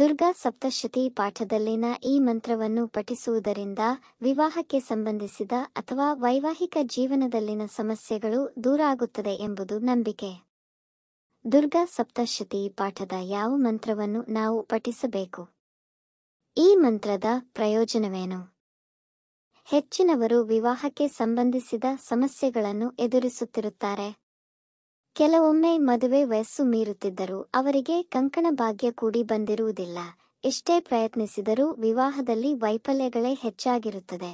ದುರ್ಗಾ ಸಪ್ತಶತಿ ಪಾಠದಲ್ಲಿನ ಈ ಮಂತ್ರವನ್ನು ಪಠಿಸುವುದರಿಂದ ವಿವಾಹಕ್ಕೆ ಸಂಬಂಧಿಸಿದ ಅಥವಾ ವೈವಾಹಿಕ ಜೀವನದಲ್ಲಿನ ಸಮಸ್ಯೆಗಳು ದೂರ ಆಗುತ್ತದೆ ಎಂಬುದು ನಂಬಿಕೆ ದುರ್ಗಾ ಸಪ್ತಶತಿ ಪಾಠದ ಯಾವ ಮಂತ್ರವನ್ನು ನಾವು ಪಠಿಸಬೇಕು ಈ ಮಂತ್ರದ ಪ್ರಯೋಜನವೇನು ಹೆಚ್ಚಿನವರು ವಿವಾಹಕ್ಕೆ ಸಂಬಂಧಿಸಿದ ಸಮಸ್ಯೆಗಳನ್ನು ಎದುರಿಸುತ್ತಿರುತ್ತಾರೆ ಕೆಲವೊಮ್ಮೆ ಮದುವೆ ವಯಸ್ಸು ಮೀರುತ್ತಿದ್ದರು ಅವರಿಗೆ ಕಂಕಣ ಭಾಗ್ಯ ಕೂಡಿ ಬಂದಿರುವುದಿಲ್ಲ ಎಷ್ಟೇ ಪ್ರಯತ್ನಿಸಿದರೂ ವಿವಾಹದಲ್ಲಿ ವೈಫಲ್ಯಗಳೇ ಹೆಚ್ಚಾಗಿರುತ್ತದೆ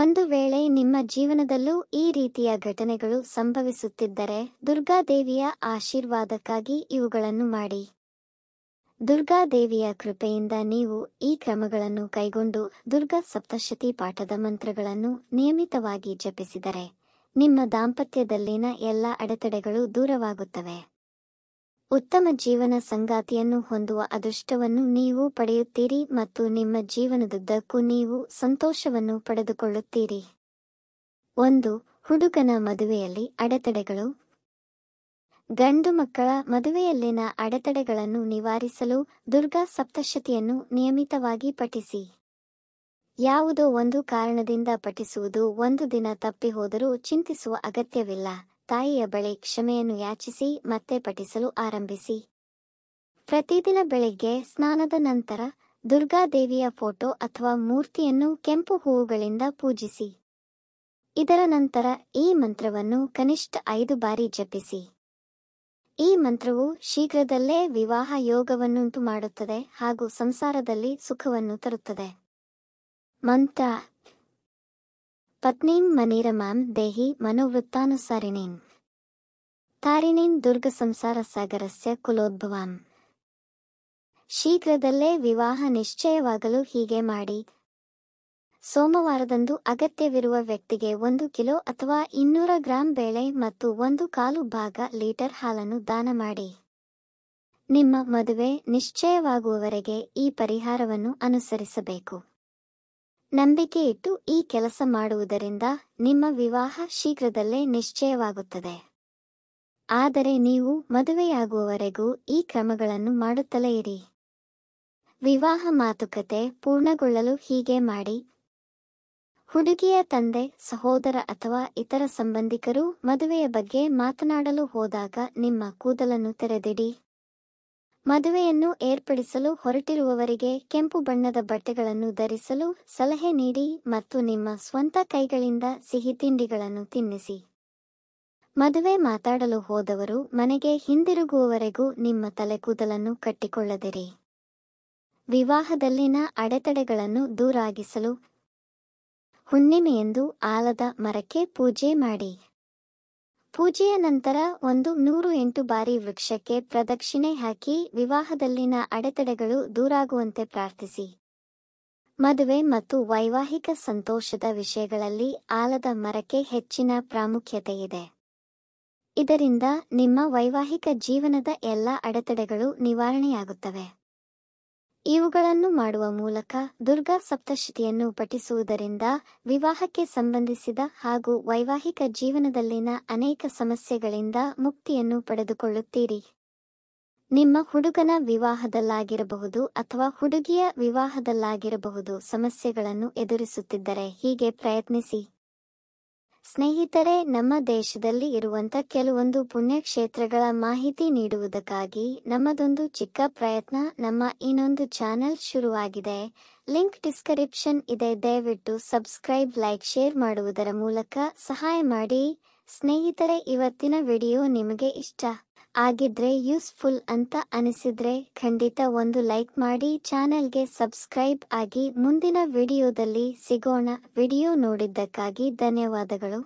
ಒಂದು ವೇಳೆ ನಿಮ್ಮ ಜೀವನದಲ್ಲೂ ಈ ರೀತಿಯ ಘಟನೆಗಳು ಸಂಭವಿಸುತ್ತಿದ್ದರೆ ದುರ್ಗಾದೇವಿಯ ಆಶೀರ್ವಾದಕ್ಕಾಗಿ ಇವುಗಳನ್ನು ಮಾಡಿ ದುರ್ಗಾದೇವಿಯ ಕೃಪೆಯಿಂದ ನೀವು ಈ ಕ್ರಮಗಳನ್ನು ಕೈಗೊಂಡು ದುರ್ಗಾ ಸಪ್ತಶತಿ ಪಾಠದ ಮಂತ್ರಗಳನ್ನು ನಿಯಮಿತವಾಗಿ ಜಪಿಸಿದರೆ ನಿಮ್ಮ ದಾಂಪತ್ಯದಲ್ಲಿನ ಎಲ್ಲ ಅಡೆತಡೆಗಳು ದೂರವಾಗುತ್ತವೆ ಉತ್ತಮ ಜೀವನ ಸಂಗಾತಿಯನ್ನು ಹೊಂದುವ ಅದೃಷ್ಟವನ್ನು ನೀವು ಪಡೆಯುತ್ತೀರಿ ಮತ್ತು ನಿಮ್ಮ ಜೀವನದುದ್ದಕ್ಕೂ ನೀವು ಸಂತೋಷವನ್ನು ಪಡೆದುಕೊಳ್ಳುತ್ತೀರಿ ಒಂದು ಹುಡುಗನ ಮದುವೆಯಲ್ಲಿ ಅಡೆತಡೆಗಳು ಗಂಡು ಮಕ್ಕಳ ಮದುವೆಯಲ್ಲಿನ ಅಡೆತಡೆಗಳನ್ನು ನಿವಾರಿಸಲು ದುರ್ಗಾ ಸಪ್ತಶತಿಯನ್ನು ನಿಯಮಿತವಾಗಿ ಪಠಿಸಿ ಯಾವುದೋ ಒಂದು ಕಾರಣದಿಂದ ಪಠಿಸುವುದು ಒಂದು ದಿನ ತಪ್ಪಿ ಹೋದರೂ ಚಿಂತಿಸುವ ಅಗತ್ಯವಿಲ್ಲ ತಾಯಿಯ ಬಳಿ ಕ್ಷಮೆಯನ್ನು ಯಾಚಿಸಿ ಮತ್ತೆ ಪಠಿಸಲು ಆರಂಭಿಸಿ ಪ್ರತಿದಿನ ಬೆಳಿಗ್ಗೆ ಸ್ನಾನದ ನಂತರ ದುರ್ಗಾದೇವಿಯ ಫೋಟೋ ಅಥವಾ ಮೂರ್ತಿಯನ್ನು ಕೆಂಪು ಹೂವುಗಳಿಂದ ಪೂಜಿಸಿ ಇದರ ನಂತರ ಈ ಮಂತ್ರವನ್ನು ಕನಿಷ್ಠ ಐದು ಬಾರಿ ಜಪಿಸಿ ಈ ಮಂತ್ರವು ಶೀಘ್ರದಲ್ಲೇ ವಿವಾಹ ಯೋಗವನ್ನುಂಟು ಮಾಡುತ್ತದೆ ಹಾಗೂ ಸಂಸಾರದಲ್ಲಿ ಸುಖವನ್ನು ತರುತ್ತದೆ ಮಂತ ಪತ್ನೀಂ ಮನೀರಮಾಂ ದೇಹಿ ಮನೋವೃತ್ತಾನುಸಾರಿಣೀಂ ತಾರಿಣೀಂ ದುರ್ಗ ಸಂಸಾರ ಸಾಗರಸ್ಯ ಕುಲೋದ್ಭವಾಂ ಶೀಘ್ರದಲ್ಲೇ ವಿವಾಹ ನಿಶ್ಚಯವಾಗಲು ಹೀಗೆ ಮಾಡಿ ಸೋಮವಾರದಂದು ಅಗತ್ಯವಿರುವ ವ್ಯಕ್ತಿಗೆ ಒಂದು ಕಿಲೋ ಅಥವಾ ಇನ್ನೂರ ಗ್ರಾಂ ಬೇಳೆ ಮತ್ತು ಒಂದು ಕಾಲು ಭಾಗ ಲೀಟರ್ ಹಾಲನ್ನು ದಾನ ಮಾಡಿ ನಿಮ್ಮ ಮದುವೆ ನಿಶ್ಚಯವಾಗುವವರೆಗೆ ಈ ಪರಿಹಾರವನ್ನು ಅನುಸರಿಸಬೇಕು ನಂಬಿಕೆ ಇಟ್ಟು ಈ ಕೆಲಸ ಮಾಡುವುದರಿಂದ ನಿಮ್ಮ ವಿವಾಹ ಶೀಘ್ರದಲ್ಲೇ ನಿಶ್ಚಯವಾಗುತ್ತದೆ ಆದರೆ ನೀವು ಮದುವೆಯಾಗುವವರೆಗೂ ಈ ಕ್ರಮಗಳನ್ನು ಮಾಡುತ್ತಲೇ ಇರಿ ವಿವಾಹ ಮಾತುಕತೆ ಪೂರ್ಣಗೊಳ್ಳಲು ಹೀಗೆ ಮಾಡಿ ಹುಡುಗಿಯ ತಂದೆ ಸಹೋದರ ಅಥವಾ ಇತರ ಸಂಬಂಧಿಕರು ಮದುವೆಯ ಬಗ್ಗೆ ಮಾತನಾಡಲು ಹೋದಾಗ ನಿಮ್ಮ ಕೂದಲನ್ನು ತೆರೆದಿಡಿ ಮದುವೆಯನ್ನು ಏರ್ಪಡಿಸಲು ಹೊರಟಿರುವವರಿಗೆ ಕೆಂಪು ಬಣ್ಣದ ಬಟ್ಟೆಗಳನ್ನು ಧರಿಸಲು ಸಲಹೆ ನೀಡಿ ಮತ್ತು ನಿಮ್ಮ ಸ್ವಂತ ಕೈಗಳಿಂದ ಸಿಹಿ ತಿಂಡಿಗಳನ್ನು ತಿನ್ನಿಸಿ ಮದುವೆ ಮಾತಾಡಲು ಹೋದವರು ಮನೆಗೆ ಹಿಂದಿರುಗುವವರೆಗೂ ನಿಮ್ಮ ತಲೆ ಕೂದಲನ್ನು ಕಟ್ಟಿಕೊಳ್ಳದಿರಿ ವಿವಾಹದಲ್ಲಿನ ಅಡೆತಡೆಗಳನ್ನು ದೂರಾಗಿಸಲು ಹುಣ್ಣಿಮೆಯೆಂದು ಆಲದ ಮರಕ್ಕೆ ಪೂಜೆ ಮಾಡಿ ಪೂಜೆಯ ನಂತರ ಒಂದು ನೂರು ಎಂಟು ಬಾರಿ ವೃಕ್ಷಕ್ಕೆ ಪ್ರದಕ್ಷಿಣೆ ಹಾಕಿ ವಿವಾಹದಲ್ಲಿನ ಅಡೆತಡೆಗಳು ದೂರಾಗುವಂತೆ ಪ್ರಾರ್ಥಿಸಿ ಮದುವೆ ಮತ್ತು ವೈವಾಹಿಕ ಸಂತೋಷದ ವಿಷಯಗಳಲ್ಲಿ ಆಲದ ಮರಕ್ಕೆ ಹೆಚ್ಚಿನ ಪ್ರಾಮುಖ್ಯತೆ ಇದೆ ಇದರಿಂದ ನಿಮ್ಮ ವೈವಾಹಿಕ ಜೀವನದ ಎಲ್ಲ ಅಡೆತಡೆಗಳು ನಿವಾರಣೆಯಾಗುತ್ತವೆ ಇವುಗಳನ್ನು ಮಾಡುವ ಮೂಲಕ ದುರ್ಗಾ ಸಪ್ತಶತಿಯನ್ನು ಪಠಿಸುವುದರಿಂದ ವಿವಾಹಕ್ಕೆ ಸಂಬಂಧಿಸಿದ ಹಾಗೂ ವೈವಾಹಿಕ ಜೀವನದಲ್ಲಿನ ಅನೇಕ ಸಮಸ್ಯೆಗಳಿಂದ ಮುಕ್ತಿಯನ್ನು ಪಡೆದುಕೊಳ್ಳುತ್ತೀರಿ ನಿಮ್ಮ ಹುಡುಗನ ವಿವಾಹದಲ್ಲಾಗಿರಬಹುದು ಅಥವಾ ಹುಡುಗಿಯ ವಿವಾಹದಲ್ಲಾಗಿರಬಹುದು ಸಮಸ್ಯೆಗಳನ್ನು ಎದುರಿಸುತ್ತಿದ್ದರೆ ಹೀಗೆ ಪ್ರಯತ್ನಿಸಿ ಸ್ನೇಹಿತರೆ ನಮ್ಮ ದೇಶದಲ್ಲಿ ಇರುವಂತ ಕೆಲವೊಂದು ಪುಣ್ಯಕ್ಷೇತ್ರಗಳ ಮಾಹಿತಿ ನೀಡುವುದಕ್ಕಾಗಿ ನಮ್ಮದೊಂದು ಚಿಕ್ಕ ಪ್ರಯತ್ನ ನಮ್ಮ ಇನ್ನೊಂದು ಚಾನೆಲ್ ಶುರುವಾಗಿದೆ ಲಿಂಕ್ ಡಿಸ್ಕ್ರಿಪ್ಷನ್ ಇದೆ ದಯವಿಟ್ಟು ಸಬ್ಸ್ಕ್ರೈಬ್ ಲೈಕ್ ಶೇರ್ ಮಾಡುವುದರ ಮೂಲಕ ಸಹಾಯ ಮಾಡಿ ಸ್ನೇಹಿತರೆ ಇವತ್ತಿನ ವಿಡಿಯೋ ನಿಮಗೆ ಇಷ್ಟ ಆಗಿದ್ರೆ ಯೂಸ್ಫುಲ್ ಅಂತ ಅನಿಸಿದ್ರೆ ಖಂಡಿತ ಒಂದು ಲೈಕ್ ಮಾಡಿ ಚಾನೆಲ್ಗೆ ಸಬ್ಸ್ಕ್ರೈಬ್ ಆಗಿ ಮುಂದಿನ ವಿಡಿಯೋದಲ್ಲಿ ಸಿಗೋಣ ವಿಡಿಯೋ ನೋಡಿದ್ದಕ್ಕಾಗಿ ಧನ್ಯವಾದಗಳು